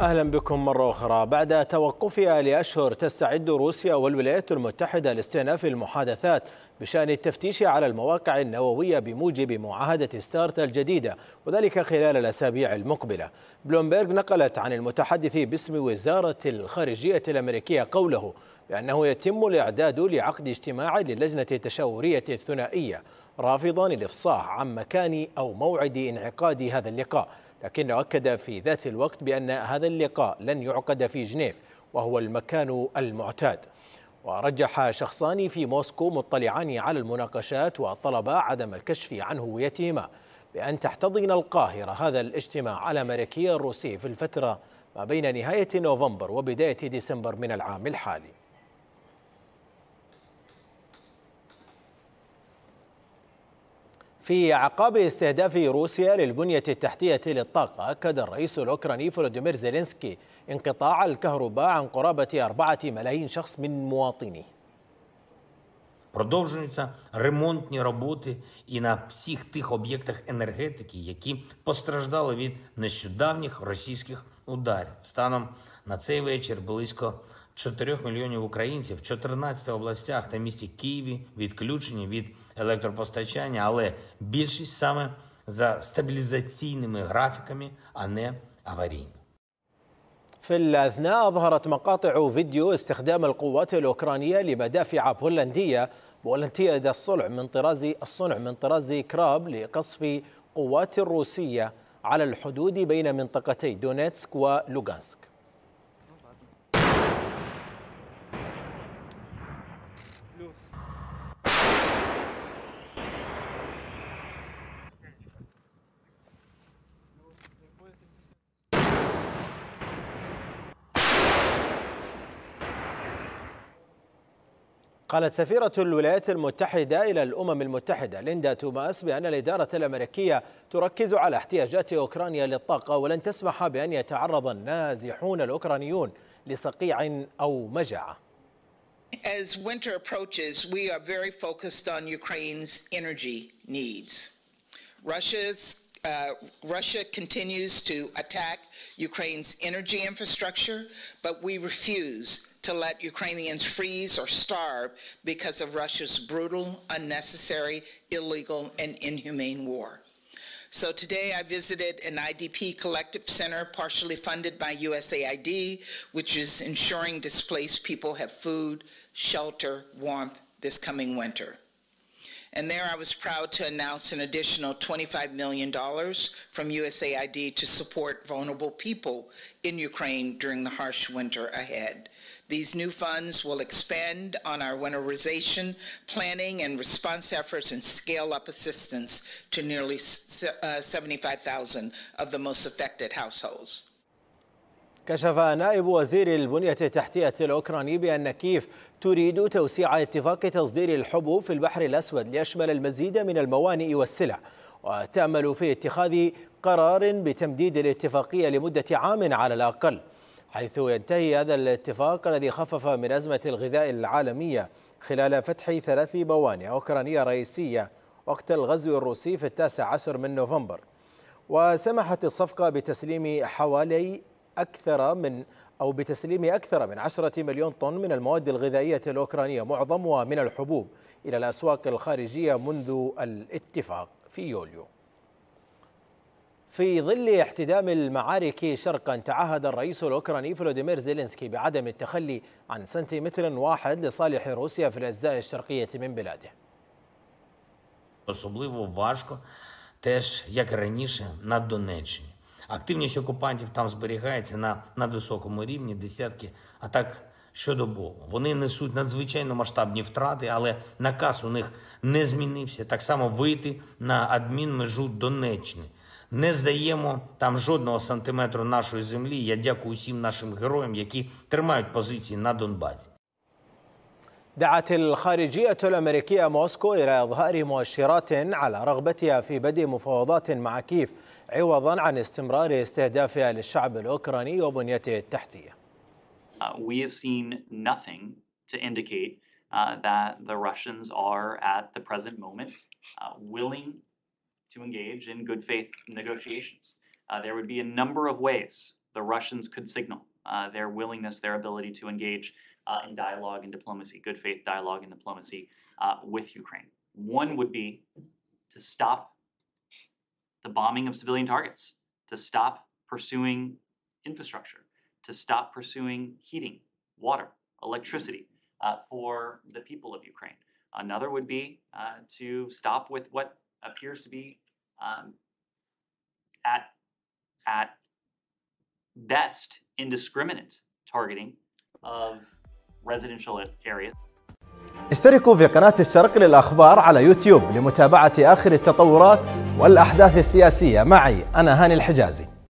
اهلا بكم مره اخرى بعد توقفها لاشهر تستعد روسيا والولايات المتحده لاستئناف المحادثات بشان التفتيش على المواقع النوويه بموجب معاهده ستارت الجديده وذلك خلال الاسابيع المقبله. بلومبيرغ نقلت عن المتحدث باسم وزاره الخارجيه الامريكيه قوله بانه يتم الاعداد لعقد اجتماع للجنه التشاوريه الثنائيه رافضا الافصاح عن مكان او موعد انعقاد هذا اللقاء. لكنه أكد في ذات الوقت بأن هذا اللقاء لن يعقد في جنيف وهو المكان المعتاد ورجح شخصان في موسكو مطلعان على المناقشات وطلبا عدم الكشف عن هويتهما بأن تحتضن القاهرة هذا الاجتماع الأمريكي الروسي في الفترة ما بين نهاية نوفمبر وبداية ديسمبر من العام الحالي في عقاب استهداف روسيا للبنية التحتية للطاقة أكد الرئيس الأوكراني فولوديمير زيلينسكي انقطاع الكهرباء عن قرابة أربعة ملايين شخص من مواطنيه Продовжуються ремонтні роботи і на всіх тих об'єктах енергетики, які постраждали від нещодавніх російських ударів. Станом на цей вечір близько 4 мільйонів українців в 14 областях та місті Києві відключені від електропостачання, але більшість саме за стабілізаційними графіками, а не аварійно. في الأثناء أظهرت مقاطع فيديو استخدام القوات الأوكرانية لمدافع بولندية بولندية الصنع من طراز الصنع من طراز كراب لقصف قوات روسية على الحدود بين منطقتي دونيتسك ولوغانسك قالت سفيرة الولايات المتحدة إلى الأمم المتحدة ليندا توماس بأن الإدارة الأمريكية تركز على احتياجات أوكرانيا للطاقة ولن تسمح بأن يتعرض النازحون الأوكرانيون لصقيع أو مجاعة As winter approaches, we are very focused on Ukraine's energy needs. Russia's uh, Russia continues to attack Ukraine's energy infrastructure, but we refuse to let Ukrainians freeze or starve because of Russia's brutal, unnecessary, illegal, and inhumane war. So today I visited an IDP collective center partially funded by USAID, which is ensuring displaced people have food, shelter, warmth this coming winter. And there I was proud to announce an additional $25 million from USAID to support vulnerable people in Ukraine during the harsh winter ahead. These new funds will expand on our winterization planning and response efforts and scale up assistance to nearly uh, 75,000 of the most affected households. كشف نائب وزير البنية التحتية الأوكراني بأن كيف تريد توسيع اتفاق تصدير الحبوب في البحر الأسود ليشمل المزيد من الموانئ والسلع وتأمل في اتخاذ قرار بتمديد الاتفاقية لمدة عام على الأقل حيث ينتهي هذا الاتفاق الذي خفف من أزمة الغذاء العالمية خلال فتح ثلاث موانئ أوكرانية رئيسية وقت الغزو الروسي في التاسع عشر من نوفمبر وسمحت الصفقة بتسليم حوالي أكثر من أو بتسليم أكثر من 10 مليون طن من المواد الغذائية الأوكرانية معظمها من الحبوب إلى الأسواق الخارجية منذ الاتفاق في يوليو في ظل احتدام المعارك شرقا تعهد الرئيس الأوكراني فلوديمير زيلينسكي بعدم التخلي عن سنتيمتر واحد لصالح روسيا في الأجزاء الشرقية من بلاده особливо важко теж як раніше на Донеччині Активність окупантів там зберігається на надвисокому рівні десятки атак щодобово. Вони несуть надзвичайно масштабні втрати, але наказ у них не змінився. Так само вийти на адмінмежу Донеччини. Не здаємо там жодного сантиметру нашої землі. Я дякую усім нашим героям, які тримають позиції на Донбасі. دعت الخارجية الأمريكية موسكو إلى إظهار مؤشرات على رغبتها في بدء مفاوضات مع كيف عوضا عن استمرار استهدافها للشعب الأوكراني وبنيته التحتية We have seen nothing to indicate uh, that the Russians are at the present moment willing to engage in good faith negotiations. there would be a number of ways the Russians could signal uh, their willingness, their ability to engage uh, in dialogue and diplomacy, good faith dialogue and diplomacy uh, with Ukraine. One would be to stop the bombing of civilian targets, to stop pursuing infrastructure, to stop pursuing heating, water, electricity uh, for the people of Ukraine. Another would be uh, to stop with what appears to be um, at at best indiscriminate targeting of residential areas. اشتركوا في قناة الشرق للأخبار على يوتيوب لمتابعة آخر التطورات والأحداث السياسية معي أنا هاني الحجازي